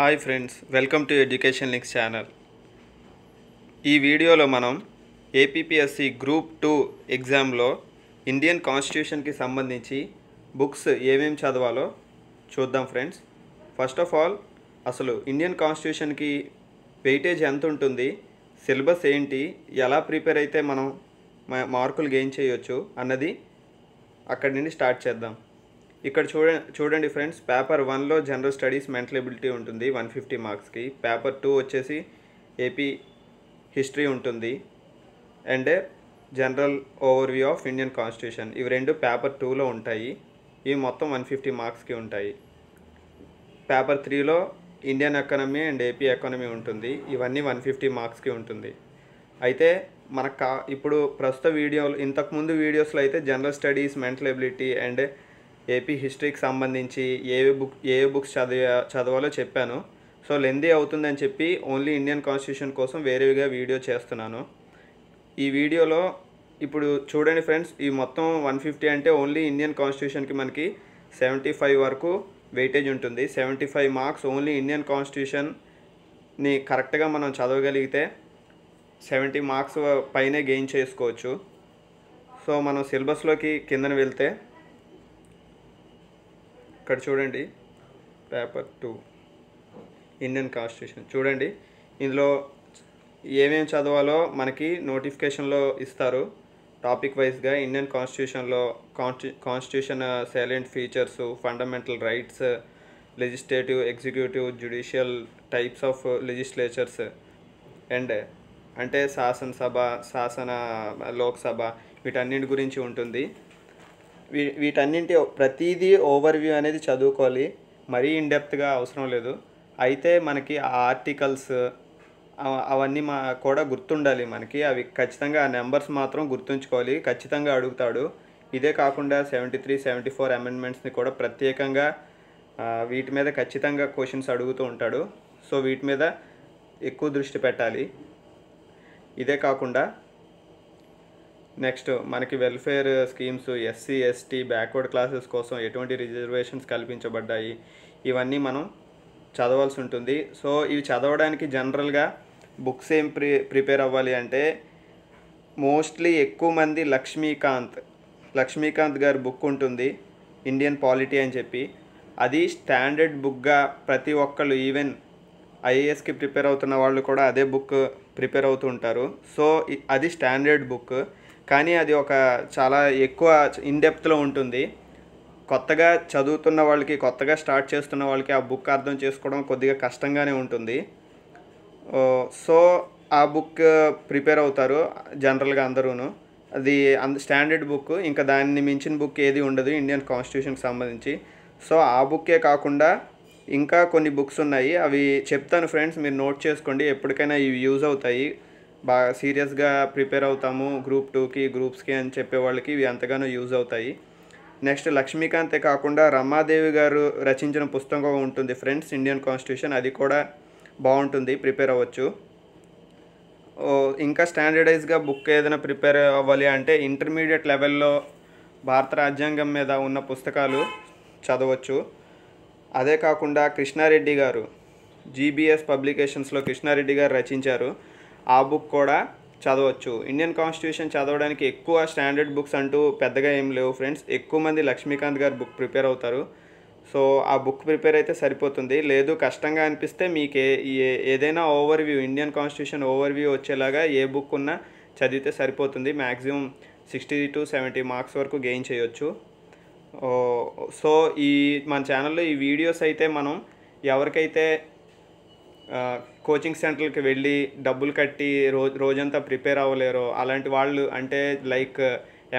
hi friends welcome to education links channel ఈ వీడియోలో మనం ఏపీపీఎస్సి గ్రూప్ టూ ఎగ్జామ్లో ఇండియన్ కాన్స్టిట్యూషన్కి సంబంధించి బుక్స్ ఏమేమి చదవాలో చూద్దాం ఫ్రెండ్స్ ఫస్ట్ ఆఫ్ ఆల్ అసలు ఇండియన్ కాన్స్టిట్యూషన్కి వెయిటేజ్ ఎంత ఉంటుంది సిలబస్ ఏంటి ఎలా ప్రిపేర్ అయితే మనం మార్కులు గెయిన్ చేయొచ్చు అన్నది అక్కడి నుండి స్టార్ట్ చేద్దాం ఇక్కడ చూడ చూడండి ఫ్రెండ్స్ పేపర్ వన్లో జనరల్ స్టడీస్ మెంటల్ ఎబిలిటీ ఉంటుంది వన్ ఫిఫ్టీ మార్క్స్కి పేపర్ టూ వచ్చేసి ఏపీ హిస్టరీ ఉంటుంది and general overview of Indian constitution ఇవి రెండు పేపర్ టూలో ఉంటాయి ఇవి మొత్తం వన్ ఫిఫ్టీ మార్క్స్కి ఉంటాయి పేపర్ త్రీలో Indian economy and AP economy ఉంటుంది ఇవన్నీ వన్ ఫిఫ్టీ మార్క్స్కి ఉంటుంది అయితే మనకు కా ఇప్పుడు ప్రస్తుత వీడియోలు ఇంతకుముందు వీడియోస్లో అయితే general studies mental ability and A హిస్టరీకి సంబంధించి ఏవి బుక్ ఏ బుక్స్ చదివ చదవాలో చెప్పాను సో లెందీ అవుతుందని చెప్పి ఓన్లీ ఇండియన్ కాన్స్టిట్యూషన్ కోసం వేరేగా వీడియో చేస్తున్నాను ఈ వీడియోలో ఇప్పుడు చూడండి ఫ్రెండ్స్ ఈ మొత్తం వన్ ఫిఫ్టీ అంటే ఓన్లీ ఇండియన్ కాన్స్టిట్యూషన్కి మనకి సెవెంటీ ఫైవ్ వరకు వెయిటేజ్ ఉంటుంది seventy five marks only Indian కాన్స్టిట్యూషన్ని కరెక్ట్గా మనం చదవగలిగితే సెవెంటీ మార్క్స్ పైనే గెయిన్ చేసుకోవచ్చు సో మనం సిలబస్లోకి కిందన వెళ్తే ఇక్కడ చూడండి పేపర్ టూ ఇండియన్ కాన్స్టిట్యూషన్ చూడండి ఇందులో ఏమేమి చదవాలో మనకి నోటిఫికేషన్లో ఇస్తారు టాపిక్ వైజ్గా ఇండియన్ కాన్స్టిట్యూషన్లో కాన్స్టి constitution salient features fundamental rights legislative executive judicial types of legislatures and అంటే శాసనసభ శాసన లోక్సభ వీటన్నిటి గురించి ఉంటుంది వీ వీటన్నింటి ప్రతిదీ ఓవర్ వ్యూ అనేది చదువుకోవాలి మరీ ఇండెప్త్గా అవసరం లేదు అయితే మనకి ఆ ఆర్టికల్స్ అవన్నీ మా కూడా గుర్తుండాలి మనకి అవి ఖచ్చితంగా ఆ నెంబర్స్ మాత్రం గుర్తుంచుకోవాలి ఖచ్చితంగా అడుగుతాడు ఇదే కాకుండా సెవెంటీ త్రీ సెవెంటీ ఫోర్ అమెండ్మెంట్స్ని కూడా ప్రత్యేకంగా వీటి మీద ఖచ్చితంగా క్వశ్చన్స్ అడుగుతూ ఉంటాడు సో వీటి మీద ఎక్కువ దృష్టి పెట్టాలి ఇదే కాకుండా నెక్స్ట్ మనకి welfare schemes SC ST backward classes కోసం ఎటువంటి రిజర్వేషన్స్ కల్పించబడ్డాయి ఇవన్నీ మనం చదవాల్సి ఉంటుంది సో ఇవి చదవడానికి జనరల్గా బుక్స్ ఏం ప్రి ప్రిపేర్ అవ్వాలి అంటే మోస్ట్లీ ఎక్కువ మంది లక్ష్మీకాంత్ లక్ష్మీకాంత్ గారి బుక్ ఉంటుంది ఇండియన్ పాలిటీ అని చెప్పి అది స్టాండర్డ్ బుక్గా ప్రతి ఒక్కళ్ళు ఈవెన్ ఐఏఎస్కి ప్రిపేర్ అవుతున్న వాళ్ళు కూడా అదే బుక్ ప్రిపేర్ అవుతూ ఉంటారు సో అది స్టాండర్డ్ బుక్ కానీ అది ఒక చాలా ఎక్కువ ఇన్డెప్త్లో ఉంటుంది కొత్తగా చదువుతున్న వాళ్ళకి కొత్తగా స్టార్ట్ చేస్తున్న వాళ్ళకి ఆ బుక్ అర్థం చేసుకోవడం కొద్దిగా కష్టంగానే ఉంటుంది సో ఆ బుక్ ప్రిపేర్ అవుతారు జనరల్గా అందరూను అది స్టాండర్డ్ బుక్ ఇంకా దాన్ని మించిన బుక్ ఏది ఉండదు ఇండియన్ కాన్స్టిట్యూషన్కి సంబంధించి సో ఆ బుక్కే కాకుండా ఇంకా కొన్ని బుక్స్ ఉన్నాయి అవి చెప్తాను ఫ్రెండ్స్ మీరు నోట్ చేసుకోండి ఎప్పటికైనా ఇవి యూజ్ అవుతాయి బాగా సీరియస్గా ప్రిపేర్ అవుతాము గ్రూప్ టూకి గ్రూప్స్కి అని చెప్పే వాళ్ళకి ఇవి ఎంతగానో యూజ్ అవుతాయి నెక్స్ట్ లక్ష్మీకాంతే కాకుండా రమాదేవి గారు రచించిన పుస్తకం ఉంటుంది ఫ్రెండ్స్ ఇండియన్ కాన్స్టిట్యూషన్ అది కూడా బాగుంటుంది ప్రిపేర్ అవ్వచ్చు ఇంకా స్టాండర్డైజ్గా బుక్ ఏదైనా ప్రిపేర్ అవ్వాలి అంటే ఇంటర్మీడియట్ లెవెల్లో భారత రాజ్యాంగం మీద ఉన్న పుస్తకాలు చదవచ్చు అదే కాకుండా కృష్ణారెడ్డి గారు జీబీఎస్ పబ్లికేషన్స్లో కృష్ణారెడ్డి గారు రచించారు ఆ బుక్ కూడా చదవచ్చు ఇండియన్ కాన్స్టిట్యూషన్ చదవడానికి ఎక్కువ స్టాండర్డ్ బుక్స్ అంటూ పెద్దగా ఏం లేవు ఫ్రెండ్స్ ఎక్కువ మంది లక్ష్మీకాంత్ గారు బుక్ ప్రిపేర్ అవుతారు సో ఆ బుక్ ప్రిపేర్ అయితే సరిపోతుంది లేదు కష్టంగా అనిపిస్తే మీకు ఏ ఏదైనా ఓవర్వ్యూ ఇండియన్ కాన్స్టిట్యూషన్ ఓవర్వ్యూ వచ్చేలాగా ఏ బుక్ ఉన్నా చదివితే సరిపోతుంది maximum sixty to seventy marks వరకు గెయిన్ చేయొచ్చు సో ఈ మన ఛానల్లో ఈ వీడియోస్ అయితే మనం ఎవరికైతే కోచింగ్ సెంటర్కి వెళ్ళి డబ్బులు కట్టి రోజు రోజంతా ప్రిపేర్ అవ్వలేరు అలాంటి వాళ్ళు అంటే లైక్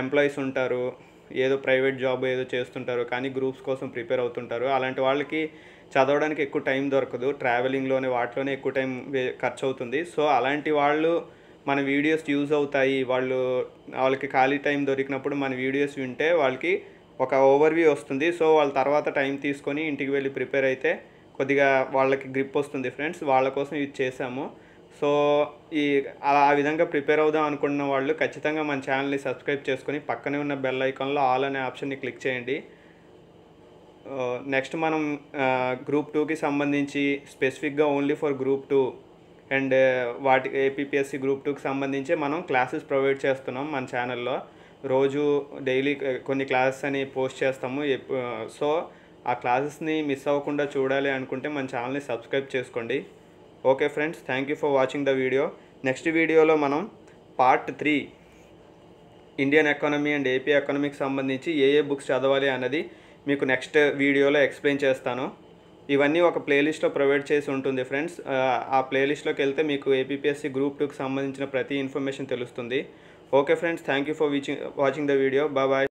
ఎంప్లాయీస్ ఉంటారు ఏదో ప్రైవేట్ జాబ్ ఏదో చేస్తుంటారు కానీ గ్రూప్స్ కోసం ప్రిపేర్ అవుతుంటారు అలాంటి వాళ్ళకి చదవడానికి ఎక్కువ టైం దొరకదు ట్రావెలింగ్లోనే వాటిలోనే ఎక్కువ టైం ఖర్చు అవుతుంది సో అలాంటి వాళ్ళు మన వీడియోస్ యూజ్ అవుతాయి వాళ్ళు వాళ్ళకి ఖాళీ టైం దొరికినప్పుడు మన వీడియోస్ వింటే వాళ్ళకి ఒక ఓవర్వ్యూ వస్తుంది సో వాళ్ళ తర్వాత టైం తీసుకొని ఇంటికి వెళ్ళి ప్రిపేర్ అయితే కొద్దిగా వాళ్ళకి గ్రిప్ వస్తుంది ఫ్రెండ్స్ వాళ్ళ కోసం ఇది చేసాము సో ఈ ఆ విధంగా ప్రిపేర్ అవుదాం అనుకున్న వాళ్ళు ఖచ్చితంగా మన ఛానల్ని సబ్స్క్రైబ్ చేసుకొని పక్కనే ఉన్న బెల్ ఐకాన్లో ఆల్ అనే ఆప్షన్ని క్లిక్ చేయండి నెక్స్ట్ మనం గ్రూప్ టూకి సంబంధించి స్పెసిఫిక్గా only for group two and వాటి ఏపీపీఎస్సి గ్రూప్ టూకి సంబంధించి మనం క్లాసెస్ ప్రొవైడ్ చేస్తున్నాం మన ఛానల్లో రోజు డైలీ కొన్ని క్లాసెస్ అని పోస్ట్ చేస్తాము సో ఆ క్లాసెస్ని మిస్ అవ్వకుండా చూడాలి అనుకుంటే మన ఛానల్ని సబ్స్క్రైబ్ చేసుకోండి okay friends thank you for watching the video next వీడియోలో మనం part three Indian economy and A ఎకానమీకి సంబంధించి ఏ ఏ బుక్స్ చదవాలి అన్నది మీకు నెక్స్ట్ వీడియోలో ఎక్స్ప్లెయిన్ చేస్తాను ఇవన్నీ ఒక ప్లేలిస్ట్లో ప్రొవైడ్ చేసి ఉంటుంది ఫ్రెండ్స్ ఆ ప్లేలిస్ట్లోకి వెళ్తే మీకు ఏపీఎస్సి గ్రూప్ టూకి సంబంధించిన ప్రతి ఇన్ఫర్మేషన్ తెలుస్తుంది okay friends thank you for watching watching the video bye